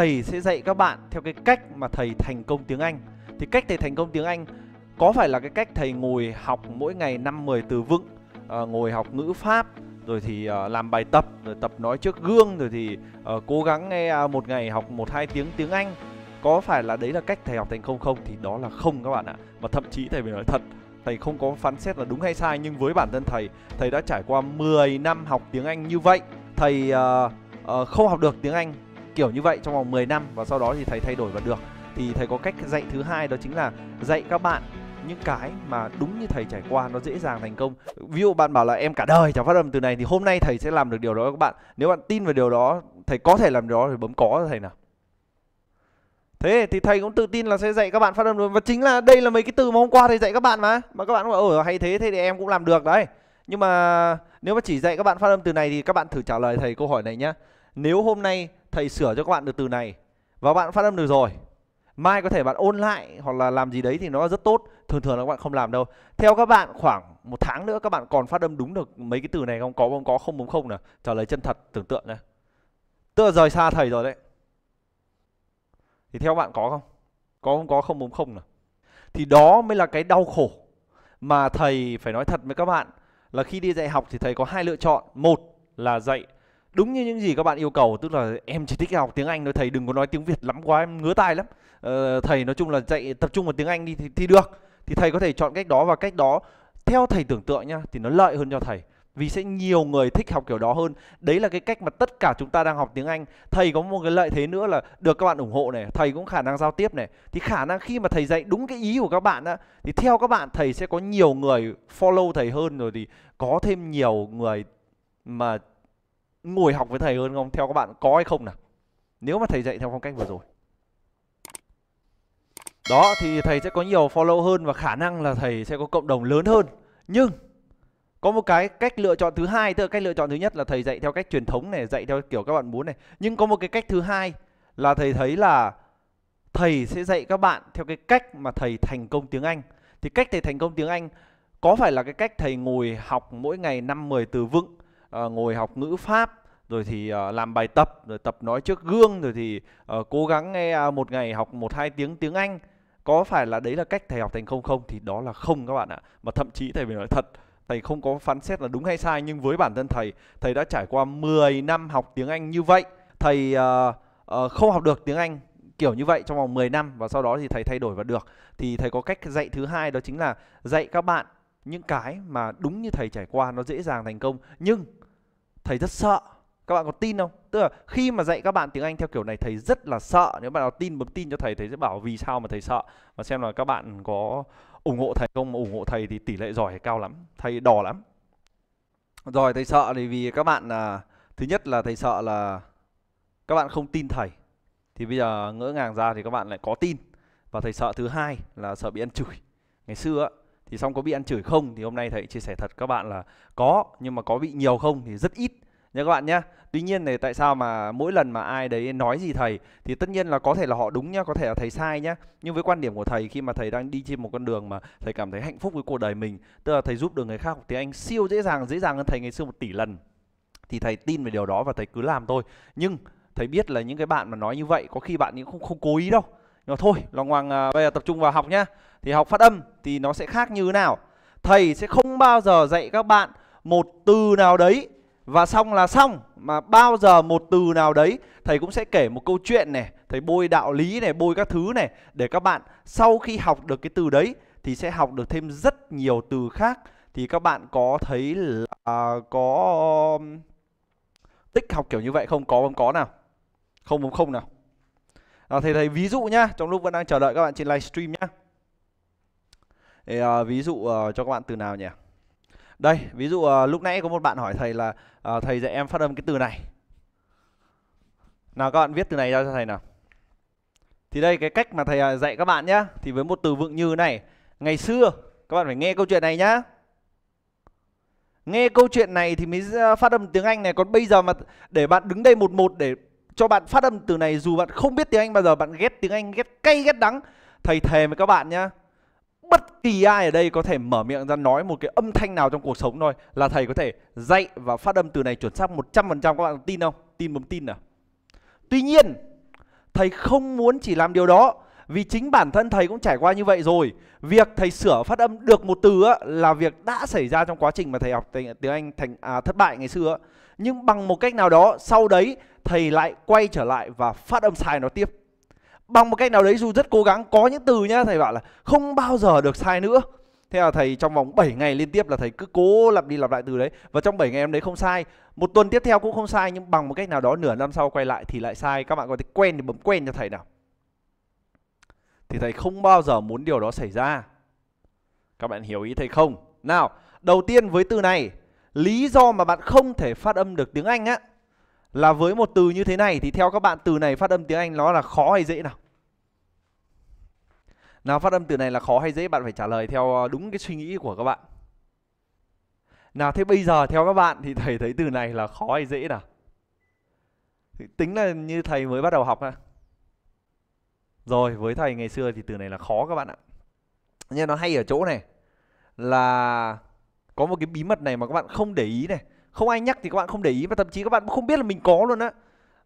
thầy sẽ dạy các bạn theo cái cách mà thầy thành công tiếng Anh. Thì cách thầy thành công tiếng Anh có phải là cái cách thầy ngồi học mỗi ngày 5 10 từ vựng, uh, ngồi học ngữ pháp, rồi thì uh, làm bài tập, rồi tập nói trước gương, rồi thì uh, cố gắng nghe à, một ngày học một hai tiếng tiếng Anh. Có phải là đấy là cách thầy học thành công không thì đó là không các bạn ạ. Và thậm chí thầy phải nói thật, thầy không có phán xét là đúng hay sai nhưng với bản thân thầy, thầy đã trải qua 10 năm học tiếng Anh như vậy, thầy uh, uh, không học được tiếng Anh kiểu như vậy trong vòng 10 năm và sau đó thì thầy thay đổi và được thì thầy có cách dạy thứ hai đó chính là dạy các bạn những cái mà đúng như thầy trải qua nó dễ dàng thành công ví dụ bạn bảo là em cả đời chẳng phát âm từ này thì hôm nay thầy sẽ làm được điều đó các bạn nếu bạn tin vào điều đó thầy có thể làm điều đó thì bấm có cho thầy nào thế thì thầy cũng tự tin là sẽ dạy các bạn phát âm được và chính là đây là mấy cái từ mà hôm qua thầy dạy các bạn mà mà các bạn cũng bảo ồ hay thế thế thì em cũng làm được đấy nhưng mà nếu mà chỉ dạy các bạn phát âm từ này thì các bạn thử trả lời thầy câu hỏi này nhé nếu hôm nay thầy sửa cho các bạn được từ này và bạn phát âm được rồi mai có thể bạn ôn lại hoặc là làm gì đấy thì nó rất tốt thường thường là các bạn không làm đâu theo các bạn khoảng một tháng nữa các bạn còn phát âm đúng được mấy cái từ này không có không có không không nè trả lời chân thật tưởng tượng này tức rời xa thầy rồi đấy thì theo bạn có không có không có không đúng không nè thì đó mới là cái đau khổ mà thầy phải nói thật với các bạn là khi đi dạy học thì thầy có hai lựa chọn một là dạy đúng như những gì các bạn yêu cầu tức là em chỉ thích học tiếng Anh thôi thầy đừng có nói tiếng Việt lắm quá em ngứa tai lắm ờ, thầy nói chung là dạy tập trung vào tiếng Anh đi thì, thì được thì thầy có thể chọn cách đó và cách đó theo thầy tưởng tượng nhá thì nó lợi hơn cho thầy vì sẽ nhiều người thích học kiểu đó hơn đấy là cái cách mà tất cả chúng ta đang học tiếng anh thầy có một cái lợi thế nữa là được các bạn ủng hộ này thầy cũng khả năng giao tiếp này thì khả năng khi mà thầy dạy đúng cái ý của các bạn á thì theo các bạn thầy sẽ có nhiều người follow thầy hơn rồi thì có thêm nhiều người mà ngồi học với thầy hơn không theo các bạn có hay không nào nếu mà thầy dạy theo phong cách vừa rồi đó thì thầy sẽ có nhiều follow hơn và khả năng là thầy sẽ có cộng đồng lớn hơn nhưng có một cái cách lựa chọn thứ hai tức là cách lựa chọn thứ nhất là thầy dạy theo cách truyền thống này dạy theo kiểu các bạn muốn này nhưng có một cái cách thứ hai là thầy thấy là thầy sẽ dạy các bạn theo cái cách mà thầy thành công tiếng Anh thì cách thầy thành công tiếng Anh có phải là cái cách thầy ngồi học mỗi ngày 5 10 từ vựng Ờ, ngồi học ngữ pháp rồi thì ờ, làm bài tập rồi tập nói trước gương rồi thì ờ, cố gắng nghe à, một ngày học một hai tiếng tiếng Anh có phải là đấy là cách thầy học thành công không thì đó là không các bạn ạ mà thậm chí thầy phải nói thật thầy không có phán xét là đúng hay sai nhưng với bản thân thầy thầy đã trải qua 10 năm học tiếng Anh như vậy thầy uh, uh, không học được tiếng Anh kiểu như vậy trong vòng 10 năm và sau đó thì thầy thay đổi và được thì thầy có cách dạy thứ hai đó chính là dạy các bạn những cái mà đúng như thầy trải qua nó dễ dàng thành công nhưng thầy rất sợ các bạn có tin không tức là khi mà dạy các bạn tiếng anh theo kiểu này thầy rất là sợ nếu bạn nào tin bấm tin cho thầy thầy sẽ bảo vì sao mà thầy sợ và xem là các bạn có ủng hộ thầy không mà ủng hộ thầy thì tỷ lệ giỏi cao lắm thầy đỏ lắm rồi thầy sợ thì vì các bạn là thứ nhất là thầy sợ là các bạn không tin thầy thì bây giờ ngỡ ngàng ra thì các bạn lại có tin và thầy sợ thứ hai là sợ bị ăn chửi ngày xưa thì xong có bị ăn chửi không thì hôm nay thầy chia sẻ thật các bạn là có nhưng mà có bị nhiều không thì rất ít nha các bạn nhé tuy nhiên này tại sao mà mỗi lần mà ai đấy nói gì thầy thì tất nhiên là có thể là họ đúng nhá có thể là thầy sai nhá nhưng với quan điểm của thầy khi mà thầy đang đi trên một con đường mà thầy cảm thấy hạnh phúc với cuộc đời mình tức là thầy giúp được người khác học tiếng anh siêu dễ dàng dễ dàng hơn thầy ngày xưa một tỷ lần thì thầy tin về điều đó và thầy cứ làm thôi nhưng thầy biết là những cái bạn mà nói như vậy có khi bạn cũng không không cố ý đâu nhưng mà thôi long hoàng à, bây giờ tập trung vào học nhá thì học phát âm thì nó sẽ khác như thế nào thầy sẽ không bao giờ dạy các bạn một từ nào đấy và xong là xong mà bao giờ một từ nào đấy thầy cũng sẽ kể một câu chuyện này thầy bôi đạo lý này bôi các thứ này để các bạn sau khi học được cái từ đấy thì sẽ học được thêm rất nhiều từ khác thì các bạn có thấy là có um, tích học kiểu như vậy không có không có nào không không không nào à, thầy thấy ví dụ nhá trong lúc vẫn đang chờ đợi các bạn trên livestream nhá thì, à, ờ, ví dụ à, cho các bạn từ nào nhỉ đây ví dụ à, lúc nãy có một bạn hỏi thầy là à, thầy dạy em phát âm cái từ này nào các bạn viết từ này ra cho thầy nào thì đây cái cách mà thầy dạy các bạn nhá thì với một từ vựng như này ngày xưa các bạn phải nghe câu chuyện này nhá nghe câu chuyện này thì mới phát âm tiếng Anh này còn bây giờ mà để bạn đứng đây một một để cho bạn phát âm từ này dù bạn không biết tiếng Anh bao giờ bạn ghét tiếng Anh ghét cay ghét đắng thầy thề với các bạn nhá bất kỳ ai ở đây có thể mở miệng ra nói một cái âm thanh nào trong cuộc sống thôi là thầy có thể dạy và phát âm từ này chuẩn xác 100% các bạn tin không tin bấm tin nào tuy nhiên thầy không muốn chỉ làm điều đó vì chính bản thân thầy cũng trải qua như vậy rồi việc thầy sửa phát âm được một từ á, là việc đã xảy ra trong quá trình mà thầy học tiếng anh thành à, thất bại ngày xưa nhưng bằng một cách nào đó sau đấy thầy lại quay trở lại và phát âm sai nó tiếp bằng một cách nào đấy dù rất cố gắng có những từ nhá thầy bảo là không bao giờ được sai nữa thế là thầy trong vòng 7 ngày liên tiếp là thầy cứ cố lặp đi lặp lại từ đấy và trong 7 ngày em đấy không sai một tuần tiếp theo cũng không sai nhưng bằng một cách nào đó nửa năm sau quay lại thì lại sai các bạn có thể quen thì bấm quen cho thầy nào thì thầy không bao giờ muốn điều đó xảy ra các bạn hiểu ý thầy không nào đầu tiên với từ này lý do mà bạn không thể phát âm được tiếng anh á là với một từ như thế này thì theo các bạn từ này phát âm tiếng Anh nó là khó hay dễ nào? Nào phát âm từ này là khó hay dễ bạn phải trả lời theo ờ, đúng cái suy nghĩ của các bạn. Nào thế bây giờ theo các bạn thì thầy thấy từ này là khó hay dễ nào? Thì tính là như thầy mới bắt đầu học ha. Rồi với thầy ngày xưa thì từ này là khó các bạn ạ. Nhưng nó hay ở chỗ này là có một cái bí mật này mà các bạn không để ý này không ai nhắc thì các bạn không để ý và thậm chí các bạn cũng không biết là mình có luôn á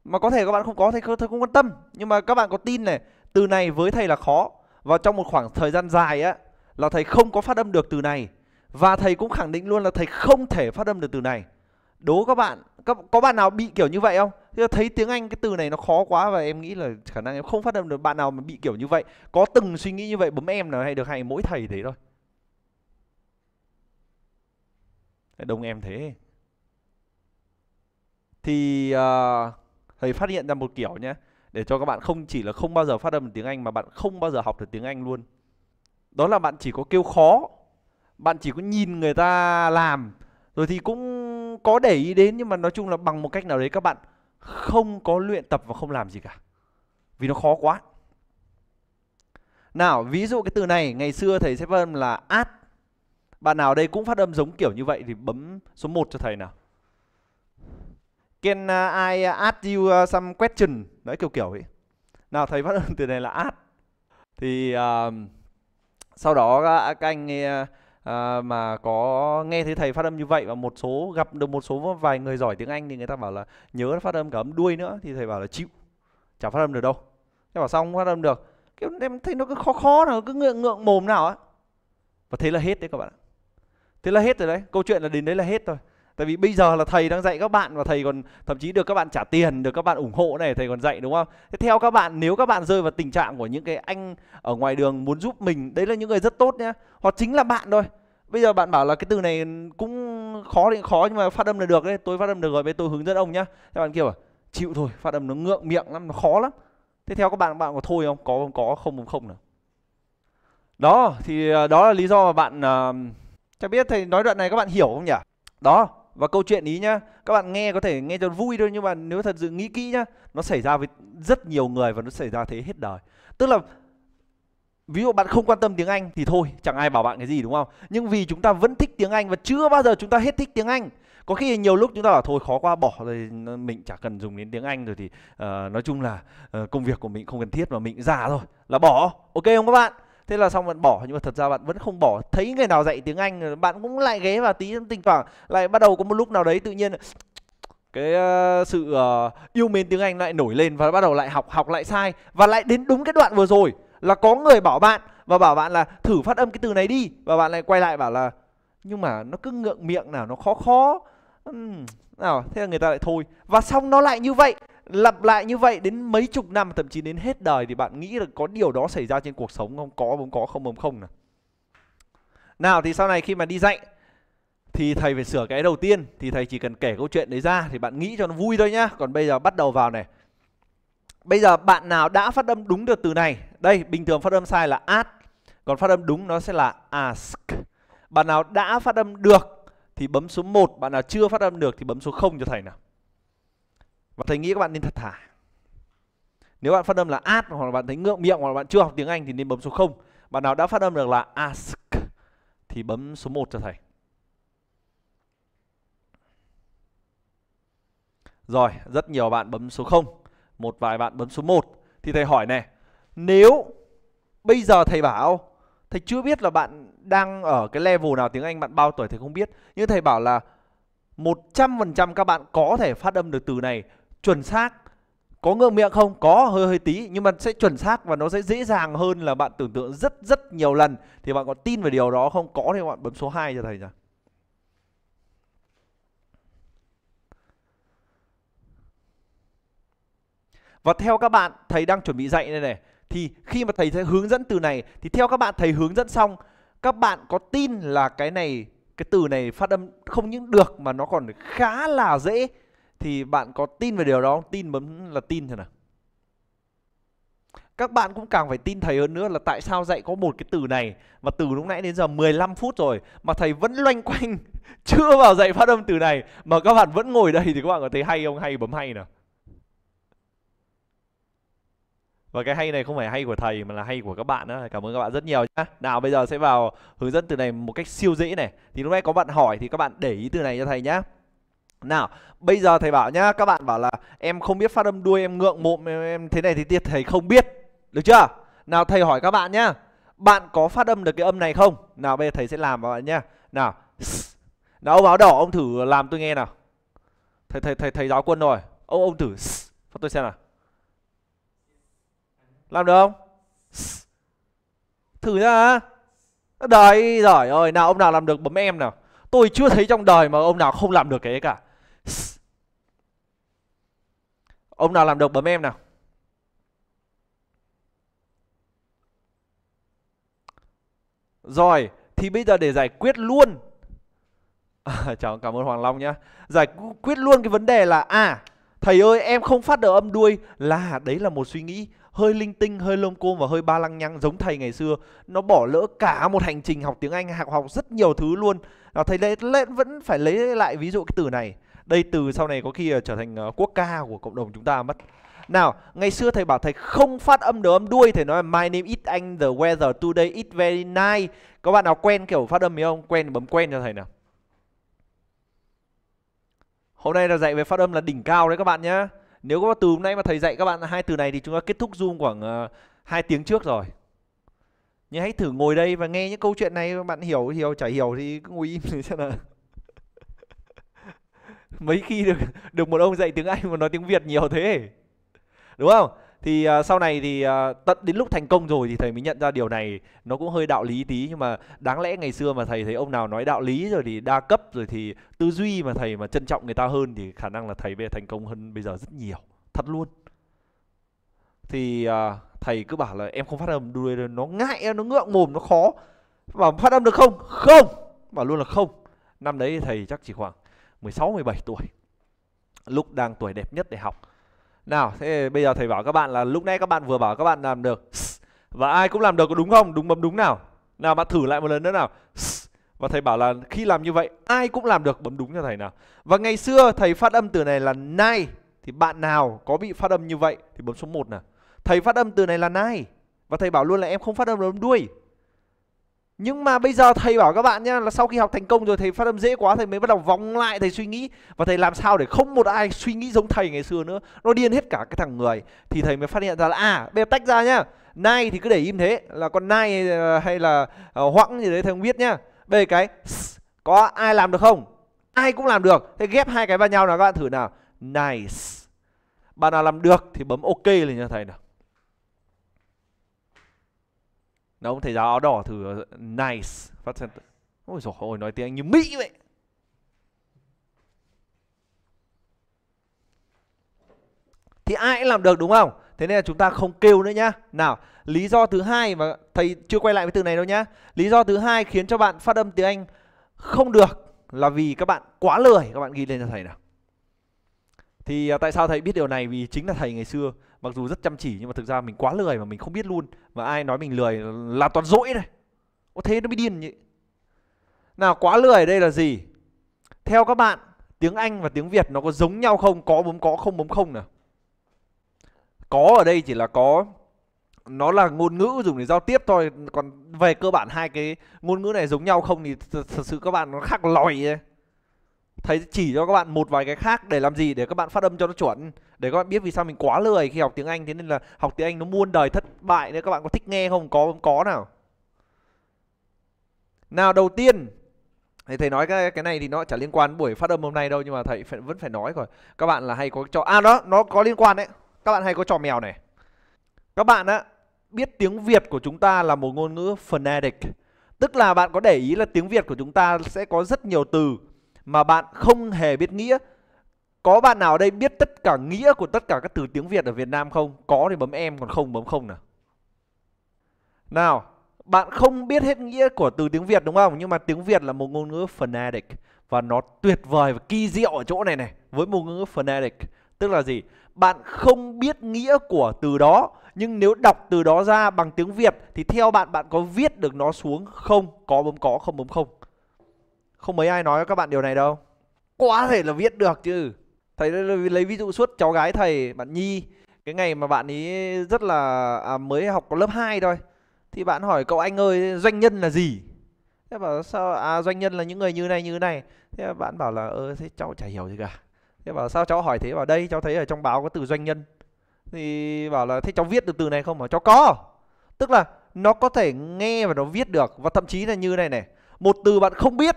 mà có thể các bạn không có thì thôi không quan tâm nhưng mà các bạn có tin này từ này với thầy là khó và trong một khoảng thời gian dài á là thầy không có phát âm được từ này và thầy cũng khẳng định luôn là thầy không thể phát âm được từ này đố các bạn các, có bạn nào bị kiểu như vậy không thấy tiếng anh cái từ này nó khó quá và em nghĩ là khả năng em không phát âm được bạn nào mà bị kiểu như vậy có từng suy nghĩ như vậy bấm em nào hay được hay mỗi thầy thế thôi đông em thế thì uh, thầy phát hiện ra một kiểu nhé để cho các bạn không chỉ là không bao giờ phát âm tiếng Anh mà bạn không bao giờ học được tiếng Anh luôn đó là bạn chỉ có kêu khó bạn chỉ có nhìn người ta làm rồi thì cũng có để ý đến nhưng mà nói chung là bằng một cách nào đấy các bạn không có luyện tập và không làm gì cả vì nó khó quá nào ví dụ cái từ này ngày xưa thầy sẽ phát âm là at bạn nào đây cũng phát âm giống kiểu như vậy thì bấm số 1 cho thầy nào Can à, I à, ask you à, some question? Đấy kiểu kiểu ấy. Nào thầy phát âm từ này là ask. Thì uh, sau đó các anh uh, mà có nghe thấy thầy phát âm như vậy và một số gặp được một số vài người giỏi tiếng Anh thì người ta bảo là nhớ phát âm cả âm đuôi nữa thì thầy bảo là chịu. Chả phát âm được đâu. Thầy bảo xong phát âm được. Kiểu em thấy nó cứ khó khó nào cứ ngượng ngượng mồm nào á. Và thế là hết đấy các bạn Thế là hết rồi đấy. Câu chuyện là đến đấy là hết rồi tại vì bây giờ là thầy đang dạy các bạn và thầy còn thậm chí được các bạn trả tiền được các bạn ủng hộ này thầy còn dạy đúng không thế theo các bạn nếu các bạn rơi vào tình trạng của những cái anh ở ngoài đường muốn giúp mình đấy là những người rất tốt nhé họ chính là bạn thôi bây giờ bạn bảo là cái từ này cũng khó thì khó nhưng mà phát âm là được đấy tôi phát âm được rồi bây tôi hướng dẫn ông nhá các bạn kêu à chịu thôi phát âm nó ngượng miệng lắm nó khó lắm thế theo các bạn bạn có thôi không có không có không không không nào đó thì ờ, đó là lý do mà bạn uh, ờ, chả biết thầy nói đoạn này các bạn hiểu không nhỉ đó và câu chuyện ý nhá các bạn nghe có thể nghe cho vui thôi nhưng mà nếu thật sự nghĩ kỹ nhá nó xảy ra với rất nhiều người và nó xảy ra thế hết đời tức là ví dụ bạn không quan tâm tiếng anh thì thôi chẳng ai bảo bạn cái gì đúng không nhưng vì chúng ta vẫn thích tiếng anh và chưa bao giờ chúng ta hết thích tiếng anh có khi nhiều lúc chúng ta bảo thôi khó quá bỏ rồi mình chả cần dùng đến tiếng anh rồi thì uh, nói chung là uh, công việc của mình không cần thiết mà mình già rồi là bỏ ok không các bạn thế là xong bạn bỏ nhưng mà thật ra bạn vẫn không bỏ thấy người nào dạy tiếng anh bạn cũng lại ghé vào tí thỉnh thoảng lại bắt đầu có một lúc nào đấy tự nhiên cái uh, sự uh, yêu mến tiếng anh lại nổi lên và bắt đầu lại học học lại sai và lại đến đúng cái đoạn vừa rồi là có người bảo bạn và bảo bạn là thử phát âm cái từ này đi và bạn lại quay lại bảo là nhưng mà nó cứ ngượng miệng nào nó khó khó uhm, nào thế là người ta lại thôi và xong nó lại như vậy lặp lại như vậy đến mấy chục năm thậm chí đến hết đời thì bạn nghĩ là có điều đó xảy ra trên cuộc sống không có bấm có không bấm không nào nào thì sau này khi mà đi dạy thì thầy phải sửa cái đầu tiên thì thầy chỉ cần kể câu chuyện đấy ra thì bạn nghĩ cho nó vui thôi nhá còn bây giờ bắt đầu vào này bây giờ bạn nào đã phát âm đúng được từ này đây bình thường phát âm sai là ask còn phát âm đúng nó sẽ là ask bạn nào đã phát âm được thì bấm số 1 bạn nào chưa phát âm được thì bấm số 0 cho thầy nào và thầy nghĩ các bạn nên thật thà nếu bạn phát âm là ask hoặc là bạn thấy ngượng miệng hoặc là bạn chưa học tiếng Anh thì nên bấm số 0 bạn nào đã phát âm được là ask thì bấm số 1 cho thầy Rồi, rất nhiều bạn bấm số 0, một vài bạn bấm số 1. Thì thầy hỏi này, nếu bây giờ thầy bảo thầy chưa biết là bạn đang ở cái level nào tiếng Anh bạn bao tuổi thầy không biết, nhưng thầy bảo là 100% các bạn có thể phát âm được từ này chuẩn xác có ngượng miệng không có hơi hơi tí nhưng mà sẽ chuẩn xác và nó sẽ dễ dàng hơn là bạn tưởng tượng rất rất nhiều lần thì bạn có tin về điều đó không có thì bạn bấm số 2 cho thầy nhỉ Và theo các bạn, thầy đang chuẩn bị dạy đây này, này thì khi mà thầy sẽ hướng dẫn từ này thì theo các bạn thầy hướng dẫn xong, các bạn có tin là cái này cái từ này phát âm không những được mà nó còn khá là dễ thì bạn có tin về điều đó không? Tin bấm là tin thôi nào? Các bạn cũng càng phải tin thầy hơn nữa là tại sao dạy có một cái từ này mà từ lúc nãy đến giờ 15 phút rồi mà thầy vẫn loanh quanh chưa vào dạy phát âm từ này mà các bạn vẫn ngồi đây thì các bạn có thấy hay không? Hay bấm hay nào. Và cái hay này không phải hay của thầy mà là hay của các bạn đó. Cảm ơn các bạn rất nhiều nhá. Nào bây giờ sẽ vào hướng dẫn từ này một cách siêu dễ này. Thì lúc nãy có bạn hỏi thì các bạn để ý từ này cho thầy nhá. Nào, bây giờ thầy bảo nhá, các bạn bảo là em không biết phát âm đuôi, em ngượng mồm, em, em thế này thì tiết thầy không biết. Được chưa? Nào thầy hỏi các bạn nhá. Bạn có phát âm được cái âm này không? Nào bây giờ thầy sẽ làm các bạn nhá. Nào. Nào ông áo đỏ ông thử làm tôi nghe nào. Thầy thầy thầy thầy giáo quân rồi. Ông ông thử cho tôi xem nào. Làm được không? Thử nhá Đấy, giỏi ơi, nào ông nào làm được bấm em nào. Tôi chưa thấy trong đời mà ông nào không làm được cái cả. Ông nào làm được bấm em nào. Rồi, thì bây giờ để giải quyết luôn. À, chào cảm ơn Hoàng Long nhá. Giải quyết luôn cái vấn đề là à, thầy ơi em không phát được âm đuôi là đấy là một suy nghĩ hơi linh tinh, hơi lông côm và hơi ba lăng nhăng giống thầy ngày xưa. Nó bỏ lỡ cả một hành trình học tiếng Anh, học học rất nhiều thứ luôn. Và thầy lấy, lấy vẫn phải lấy lại ví dụ cái từ này đây từ sau này có khi trở thành ờ, quốc ca của cộng đồng chúng ta mất. Nào, ngày xưa thầy bảo thầy không phát âm được âm đuôi Thầy nói my name is anh the weather today is very nice Các bạn nào quen kiểu phát âm ấy không? Quen bấm quen cho thầy nào Hôm nay là dạy về phát âm là đỉnh cao đấy các bạn nhá Nếu có từ hôm nay mà thầy dạy các bạn hai từ này thì chúng ta kết thúc Zoom khoảng uh, ờ, 2 tiếng trước rồi Nhưng hãy thử ngồi đây và nghe những câu chuyện này Bạn hiểu, hiểu, chả hiểu thì cứ ngồi im thế chắc là mấy khi được được một ông dạy tiếng Anh mà nói tiếng Việt nhiều thế đúng không thì uh, sau này thì uh, tận đến lúc thành công rồi thì thầy mới nhận ra điều này nó cũng hơi đạo lý tí nhưng mà đáng lẽ ngày xưa mà thầy thấy ông nào nói đạo lý rồi thì đa cấp rồi thì tư duy mà thầy mà trân trọng người ta hơn thì khả năng là thầy về thành công hơn bây giờ rất nhiều thật luôn thì uh, thầy cứ bảo là em không phát âm đuôi nó ngại em nó ngượng mồm nó khó bảo phát âm được không không bảo luôn là không năm đấy thầy chắc chỉ khoảng 16 17 tuổi lúc đang tuổi đẹp nhất để học nào thế bây giờ thầy bảo các bạn là lúc nãy các bạn vừa bảo các bạn làm được và ai cũng làm được có đúng không đúng bấm đúng nào nào bạn thử lại một lần nữa nào và thầy bảo là khi làm như vậy ai cũng làm được bấm đúng cho thầy nào và ngày xưa thầy phát âm từ này là nay thì bạn nào có bị phát âm như vậy thì bấm số 1 nào thầy phát âm từ này là nay và thầy bảo luôn là em không phát âm bấm đuôi nhưng mà bây giờ thầy bảo các bạn nhá là sau khi học thành công rồi thầy phát âm dễ quá thầy mới bắt đầu vòng lại thầy suy nghĩ và thầy làm sao để không một ai suy nghĩ giống thầy ngày xưa nữa nó điên hết cả cái thằng người thì thầy mới phát hiện ra là à bây giờ tách ra nhá nay thì cứ để im thế là con nay ờ, hay là uh, hoãng gì đấy thầy không biết nhá bây giờ cái có ai làm được không ai cũng làm được thế ghép hai cái vào nhau nào các bạn thử nào nice bạn nào làm được thì bấm ok lên cho thầy nào đó ông thầy giáo áo đỏ thử nice phát center. Ôi dồi ôi, nói tiếng Anh như Mỹ vậy. Thì ai cũng làm được đúng không? Thế nên là chúng ta không kêu nữa nhá. Nào, lý do thứ hai mà thầy chưa quay lại với từ này đâu nhá. Lý do thứ hai khiến cho bạn phát âm tiếng Anh không được là vì các bạn quá lười, các bạn ghi lên cho thầy nào. Thì ờ, tại sao thầy biết điều này vì chính là thầy ngày xưa mặc dù rất chăm chỉ nhưng mà thực ra mình quá lười mà mình không biết luôn và ai nói mình lười là toàn dỗi này có thế nó mới điên nhỉ nào quá lười đây là gì theo các bạn tiếng anh và tiếng việt nó có giống nhau không có bấm có không bấm không nào có ở đây chỉ là có nó là ngôn ngữ dùng để giao tiếp thôi còn về cơ bản hai cái ngôn ngữ này giống nhau không thì thật sự các bạn nó khác lòi ấy thầy chỉ cho các bạn một vài cái khác để làm gì để các bạn phát âm cho nó chuẩn để các bạn biết vì sao mình quá lười khi học tiếng Anh thế nên là học tiếng Anh nó muôn đời thất bại nên các bạn có thích nghe không có có nào nào đầu tiên thì thầy nói cái cái này thì nó chả liên quan buổi phát âm hôm nay đâu nhưng mà thầy phải, vẫn phải nói rồi các bạn là hay có trò à đó nó có liên quan đấy các bạn hay có trò mèo này các bạn á biết tiếng Việt của chúng ta là một ngôn ngữ phonetic tức là bạn có để ý là tiếng Việt của chúng ta sẽ có rất nhiều từ mà bạn không hề biết nghĩa có bạn nào ở đây biết tất cả nghĩa của tất cả các từ tiếng Việt ở Việt Nam không? Có thì bấm em còn không bấm không nào. Nào, bạn không biết hết nghĩa của từ tiếng Việt đúng không? Nhưng mà tiếng Việt là một ngôn ngữ phonetic và nó tuyệt vời và kỳ diệu ở chỗ này này, với một ngôn ngữ phonetic tức là gì? Bạn không biết nghĩa của từ đó nhưng nếu đọc từ đó ra bằng tiếng Việt thì theo bạn bạn có viết được nó xuống không? Có bấm có, không bấm không không mấy ai nói với các bạn điều này đâu quá thể là viết được chứ thầy lấy ví dụ suốt cháu gái thầy bạn nhi cái ngày mà bạn ấy rất là à, mới học lớp 2 thôi thì bạn hỏi cậu anh ơi doanh nhân là gì thế bảo sao à doanh nhân là những người như này như này thế bạn bảo là ơ thế cháu chả hiểu gì cả thế bảo sao cháu hỏi thế bảo đây cháu thấy ở trong báo có từ doanh nhân thì bảo là thế cháu viết được từ này không mà cháu có tức là nó có thể nghe và nó viết được và thậm chí là như này này một từ bạn không biết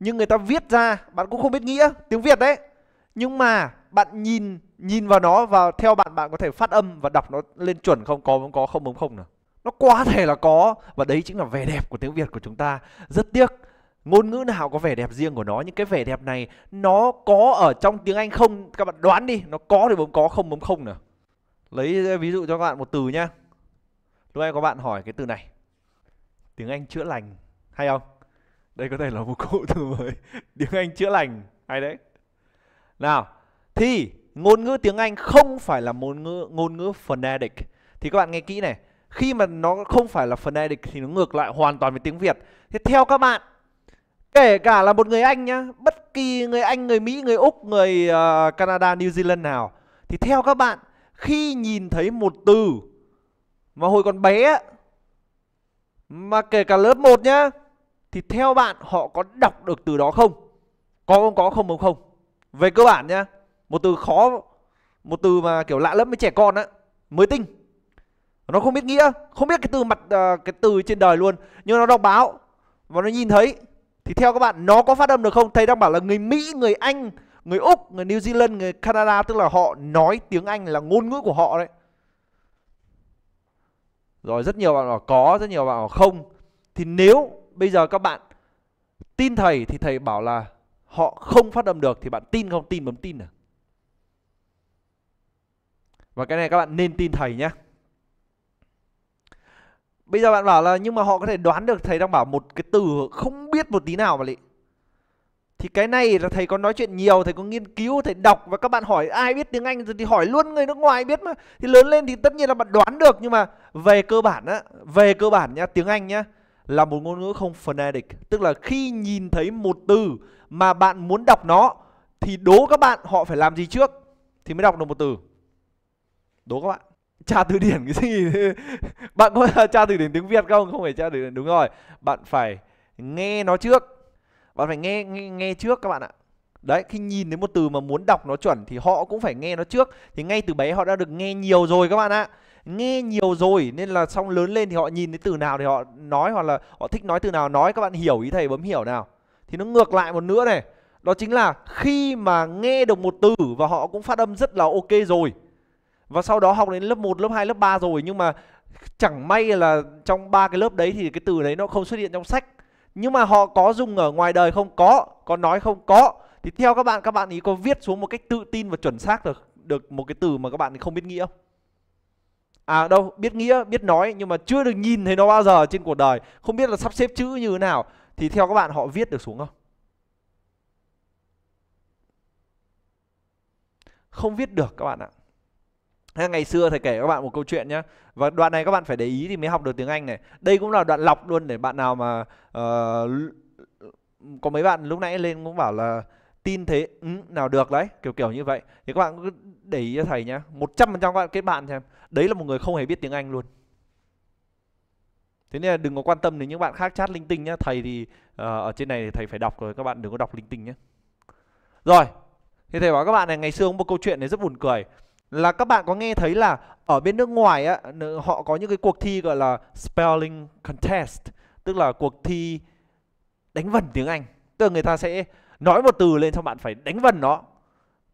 nhưng người ta viết ra bạn cũng không biết nghĩa tiếng Việt đấy nhưng mà bạn nhìn nhìn vào nó và theo bạn bạn có thể phát âm và đọc nó lên chuẩn không có không có không không không nào nó quá thể là có và đấy chính là vẻ đẹp của tiếng Việt của chúng ta rất tiếc ngôn ngữ nào có vẻ đẹp riêng của nó những cái vẻ đẹp này nó có ở trong tiếng Anh không các bạn đoán đi nó có thì bấm có không bấm không nào lấy ví dụ cho các bạn một từ nhá lúc nãy có bạn hỏi cái từ này tiếng Anh chữa lành hay không đây có thể là một cụ từ mới tiếng anh chữa lành hay đấy nào thì ngôn ngữ tiếng anh không phải là ngôn ngữ ngôn ngữ phonetic thì các bạn nghe kỹ này khi mà nó không phải là phonetic thì nó ngược lại hoàn toàn với tiếng việt thế theo các bạn kể cả là một người anh nhá bất kỳ người anh người mỹ người úc người uh, canada new zealand nào thì theo các bạn khi nhìn thấy một từ mà hồi còn bé mà kể cả lớp 1 nhá thì theo bạn họ có đọc được từ đó không có không có không không không về cơ bản nhá một từ khó một từ mà kiểu lạ lẫm với trẻ con á mới tinh nó không biết nghĩa không biết cái từ mặt uh, cái từ trên đời luôn nhưng nó đọc báo và nó nhìn thấy thì theo các bạn nó có phát âm được không thầy đang bảo là người mỹ người anh người úc người new zealand người canada tức là họ nói tiếng anh là ngôn ngữ của họ đấy rồi rất nhiều bạn bảo có rất nhiều bạn bảo không thì nếu bây giờ các bạn tin thầy thì thầy bảo là họ không phát âm được thì bạn tin không tin bấm tin à và cái này các bạn nên tin thầy nhé bây giờ bạn bảo là nhưng mà họ có thể đoán được thầy đang bảo một cái từ không biết một tí nào mà lị thì cái này là thầy có nói chuyện nhiều thầy có nghiên cứu thầy đọc và các bạn hỏi ai biết tiếng anh thì hỏi luôn người nước ngoài biết mà thì lớn lên thì tất nhiên là bạn đoán được nhưng mà về cơ bản á về cơ bản nhá tiếng anh nhá là một ngôn ngữ không phonetic Tức là khi nhìn thấy một từ mà bạn muốn đọc nó Thì đố các bạn họ phải làm gì trước Thì mới đọc được một từ Đố các bạn tra từ điển cái gì Bạn có tra từ điển tiếng Việt không? Không phải tra từ điển đúng rồi Bạn phải nghe nó trước Bạn phải nghe nghe, nghe trước các bạn ạ Đấy, khi nhìn thấy một từ mà muốn đọc nó chuẩn thì họ cũng phải nghe nó trước Thì ngay từ bé họ đã được nghe nhiều rồi các bạn ạ nghe nhiều rồi nên là xong lớn lên thì họ nhìn thấy từ nào thì họ nói hoặc là họ thích nói từ nào nói các bạn hiểu ý thầy bấm hiểu nào thì nó ngược lại một nữa này đó chính là khi mà nghe được một từ và họ cũng phát âm rất là ok rồi và sau đó học đến lớp 1, lớp 2, lớp 3 rồi nhưng mà chẳng may là trong ba cái lớp đấy thì cái từ đấy nó không xuất hiện trong sách nhưng mà họ có dùng ở ngoài đời không có có nói không có thì theo các bạn các bạn ý có viết xuống một cách tự tin và chuẩn xác được được một cái từ mà các bạn không biết nghĩa không à đâu biết nghĩa biết nói nhưng mà chưa được nhìn thấy nó bao giờ trên cuộc đời không biết là sắp xếp chữ như thế nào thì theo các bạn họ viết được xuống không không viết được các bạn ạ hay ngày xưa thầy kể các bạn một câu chuyện nhé và đoạn này các bạn phải để ý thì mới học được tiếng anh này đây cũng là đoạn lọc luôn để bạn nào mà uh, có mấy bạn lúc nãy lên cũng bảo là tin thế ừ, nào được đấy kiểu kiểu như vậy thì các bạn cứ để ý cho thầy nhá một trăm phần trăm các bạn kết bạn xem đấy là một người không hề biết tiếng Anh luôn thế nên là đừng có quan tâm đến những bạn khác chat linh tinh nhá thầy thì uh, ở trên này thì thầy phải đọc rồi các bạn đừng có đọc linh tinh nhé rồi thì thầy bảo các bạn này ngày xưa có một câu chuyện này rất buồn cười là các bạn có nghe thấy là ở bên nước ngoài á họ có những cái cuộc thi gọi là spelling contest tức là cuộc thi đánh vần tiếng Anh tức là người ta sẽ nói một từ lên xong bạn phải đánh vần nó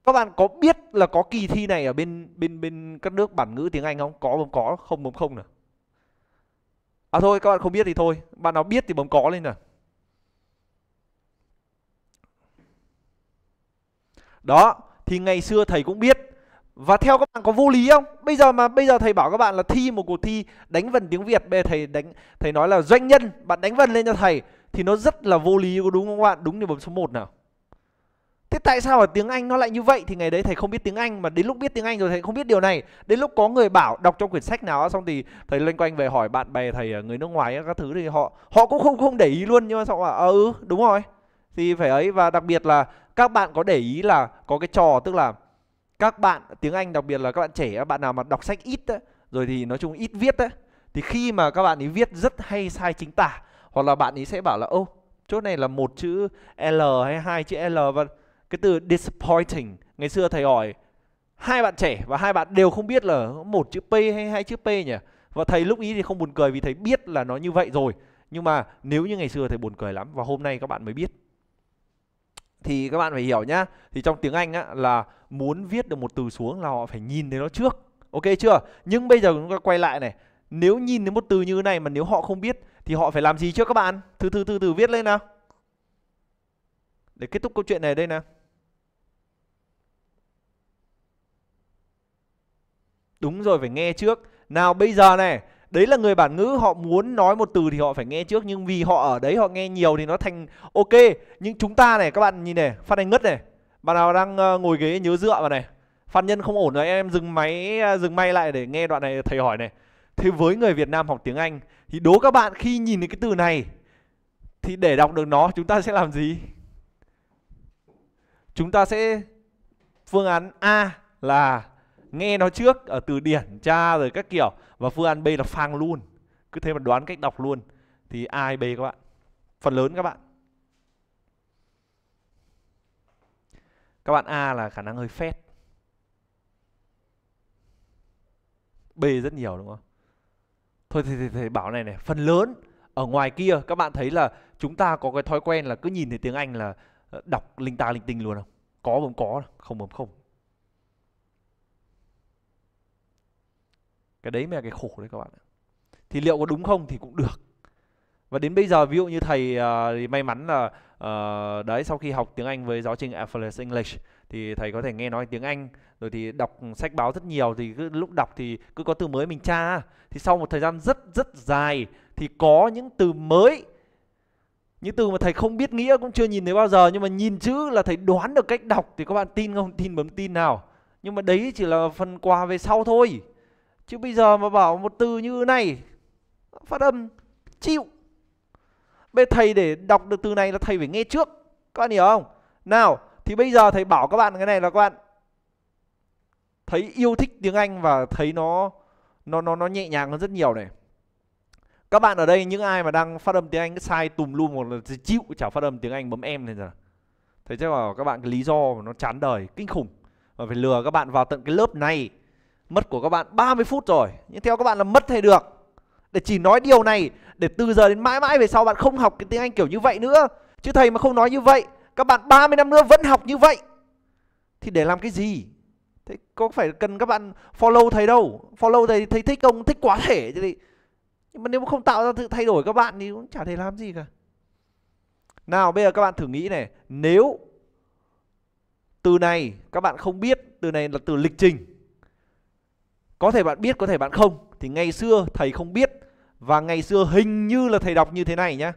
các bạn có biết là có kỳ thi này ở bên bên bên các nước bản ngữ tiếng Anh không có bấm có không bấm không nữa à thôi các bạn không biết thì thôi bạn nào biết thì bấm có lên nào đó thì ngày xưa thầy cũng biết và theo các bạn có vô lý không bây giờ mà bây giờ thầy bảo các bạn là thi một cuộc thi đánh vần tiếng việt bây giờ thầy đánh thầy nói là doanh nhân bạn đánh vần lên cho thầy thì nó rất là vô lý có đúng không các bạn đúng thì bấm số 1 nào thế tại sao ở tiếng anh nó lại như vậy thì ngày đấy thầy không biết tiếng anh mà đến lúc biết tiếng anh rồi thầy không biết điều này đến lúc có người bảo đọc trong quyển sách nào xong thì thầy loanh quanh về hỏi bạn bè thầy ờ, người nước ngoài các thứ thì họ họ cũng không không để ý luôn nhưng mà xong bảo à, ừ đúng rồi thì phải ấy và đặc biệt là các bạn có để ý là có cái trò tức là các bạn tiếng Anh đặc biệt là các bạn trẻ các bạn nào mà đọc sách ít ấy, rồi thì nói chung ít viết ấy, thì khi mà các bạn ấy viết rất hay sai chính tả hoặc là bạn ấy sẽ bảo là ô chốt này là một chữ L hay hai chữ L và cái từ disappointing ngày xưa thầy hỏi hai bạn trẻ và hai bạn đều không biết là một chữ P hay hai chữ P nhỉ và thầy lúc ý thì không buồn cười vì thầy biết là nó như vậy rồi nhưng mà nếu như ngày xưa thầy buồn cười lắm và hôm nay các bạn mới biết thì các bạn phải hiểu nhá thì trong tiếng Anh á, là muốn viết được một từ xuống là họ phải nhìn thấy nó trước ok chưa nhưng bây giờ chúng ta quay lại này nếu nhìn đến một từ như thế này mà nếu họ không biết thì họ phải làm gì trước các bạn? Từ từ từ từ viết lên nào. Để kết thúc câu chuyện này đây nè Đúng rồi phải nghe trước. Nào bây giờ này, đấy là người bản ngữ họ muốn nói một từ thì họ phải nghe trước nhưng vì họ ở đấy họ nghe nhiều thì nó thành ok. Nhưng chúng ta này các bạn nhìn này, Phan Anh ngất này. Bạn nào đang ờ, ngồi ghế nhớ dựa vào này. Phan Nhân không ổn rồi em dừng máy ờ, dừng may lại để nghe đoạn này thầy hỏi này. Thế với người Việt Nam học tiếng Anh thì đố các bạn khi nhìn thấy cái từ này thì để đọc được nó chúng ta sẽ làm gì? Chúng ta sẽ phương án A là nghe nó trước ở từ điển tra rồi các kiểu và phương án B là phang luôn. Cứ thế mà đoán cách đọc luôn thì A hay B các bạn. Phần lớn các bạn. Các bạn A là khả năng hơi phét. B rất nhiều đúng không? thôi thì thầy, thầy bảo này này phần lớn ở ngoài kia các bạn thấy là chúng ta có cái thói quen là cứ nhìn thấy tiếng anh là ờ, đọc linh ta linh tinh luôn không có bấm có không bấm không cái đấy mới là cái khổ đấy các bạn thì liệu có đúng không thì cũng được và đến bây giờ ví dụ như thầy uh, thì may mắn là uh, đấy sau khi học tiếng Anh với giáo trình Effortless English thì thầy có thể nghe nói tiếng Anh rồi thì đọc sách báo rất nhiều thì cứ lúc đọc thì cứ có từ mới mình tra thì sau một thời gian rất rất dài thì có những từ mới những từ mà thầy không biết nghĩa cũng chưa nhìn thấy bao giờ nhưng mà nhìn chữ là thầy đoán được cách đọc thì các bạn tin không tin bấm tin nào nhưng mà đấy chỉ là phần quà về sau thôi chứ bây giờ mà bảo một từ như này phát âm chịu bây thầy để đọc được từ này là thầy phải nghe trước các bạn hiểu không nào thì bây giờ thầy bảo các bạn cái này là các bạn thấy yêu thích tiếng Anh và thấy nó nó nó nó nhẹ nhàng hơn rất nhiều này các bạn ở đây những ai mà đang phát âm tiếng Anh sai tùm lum một là chịu chả phát âm tiếng Anh bấm em này rồi thế chắc là các bạn cái lý do mà nó chán đời kinh khủng và phải lừa các bạn vào tận cái lớp này mất của các bạn 30 phút rồi nhưng theo các bạn là mất hay được để chỉ nói điều này để từ giờ đến mãi mãi về sau bạn không học cái tiếng Anh kiểu như vậy nữa chứ thầy mà không nói như vậy các bạn 30 năm nữa vẫn học như vậy thì để làm cái gì thế có phải cần các bạn follow thầy đâu follow thầy thấy thích không thích quá thể thì nhưng mà nếu mà không tạo ra sự thay đổi các bạn thì cũng chả thể làm gì cả nào bây giờ các bạn thử nghĩ này nếu từ này các bạn không biết từ này là từ lịch trình có thể bạn biết có thể bạn không thì ngày xưa thầy không biết và ngày xưa hình như là thầy đọc như thế này nhá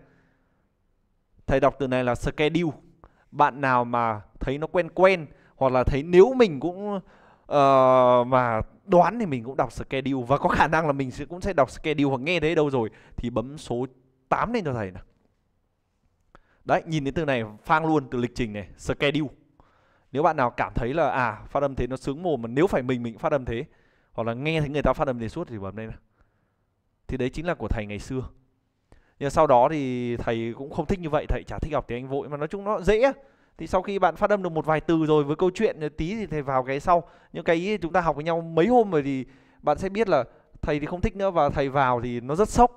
thầy đọc từ này là schedule bạn nào mà thấy nó quen quen hoặc là thấy nếu mình cũng uh, mà đoán thì mình cũng đọc schedule và có khả năng là mình sẽ cũng sẽ đọc schedule hoặc nghe thấy đâu rồi thì bấm số 8 lên cho thầy nè Đấy, nhìn đến từ này phang luôn từ lịch trình này, schedule. Nếu bạn nào cảm thấy là à phát âm thế nó sướng mồm mà nếu phải mình mình phát âm thế hoặc là nghe thấy người ta phát âm thế suốt thì bấm lên nè Thì đấy chính là của thầy ngày xưa nhưng sau đó thì thầy cũng không thích như vậy thầy chả thích học tiếng anh vội mà nói chung nó dễ thì sau khi bạn phát âm được một vài từ rồi với câu chuyện tí thì thầy vào cái sau những cái ý chúng ta học với nhau mấy hôm rồi thì bạn sẽ biết là thầy thì không thích nữa và thầy vào thì nó rất sốc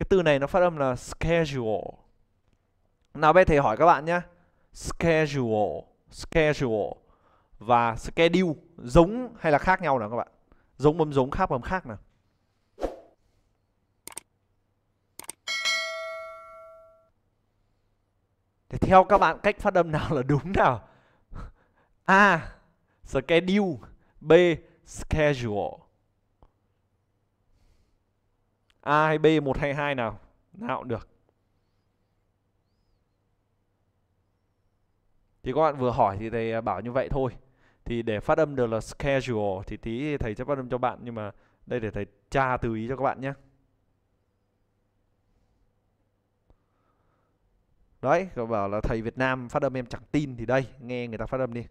cái từ này nó phát âm là schedule nào bây thầy hỏi các bạn nhé schedule schedule và schedule giống hay là khác nhau nào các bạn giống bấm giống khác bấm khác nào Thì theo các bạn cách phát âm nào là đúng nào? A. Schedule B. Schedule A hay B hay 122 nào? Nào cũng được Thì các bạn vừa hỏi thì thầy à, bảo như vậy thôi Thì để phát âm được là schedule Thì tí thầy sẽ phát âm cho bạn Nhưng mà đây để thầy tra từ ý cho các bạn nhé Đấy, cậu bảo là thầy Việt Nam phát âm em chẳng tin thì đây, nghe người ta phát âm đi.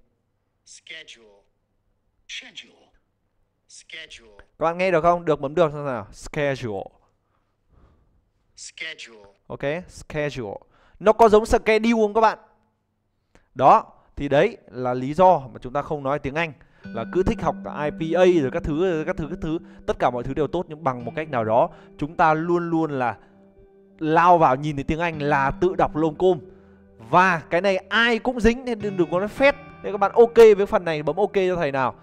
Các bạn nghe được không? Được bấm được xem nào. Schedule. Schedule. Ok, schedule. Nó có giống schedule không các bạn? Đó, thì đấy là lý do mà chúng ta không nói tiếng Anh là cứ thích học cả IPA rồi các thứ rồi các thứ các thứ tất cả mọi thứ đều tốt nhưng bằng một cách nào đó chúng ta luôn luôn là lao vào nhìn thấy tiếng Anh là tự đọc lôm côm và cái này ai cũng dính nên đừng có nói phét nên các bạn ok với phần này bấm ok cho thầy nào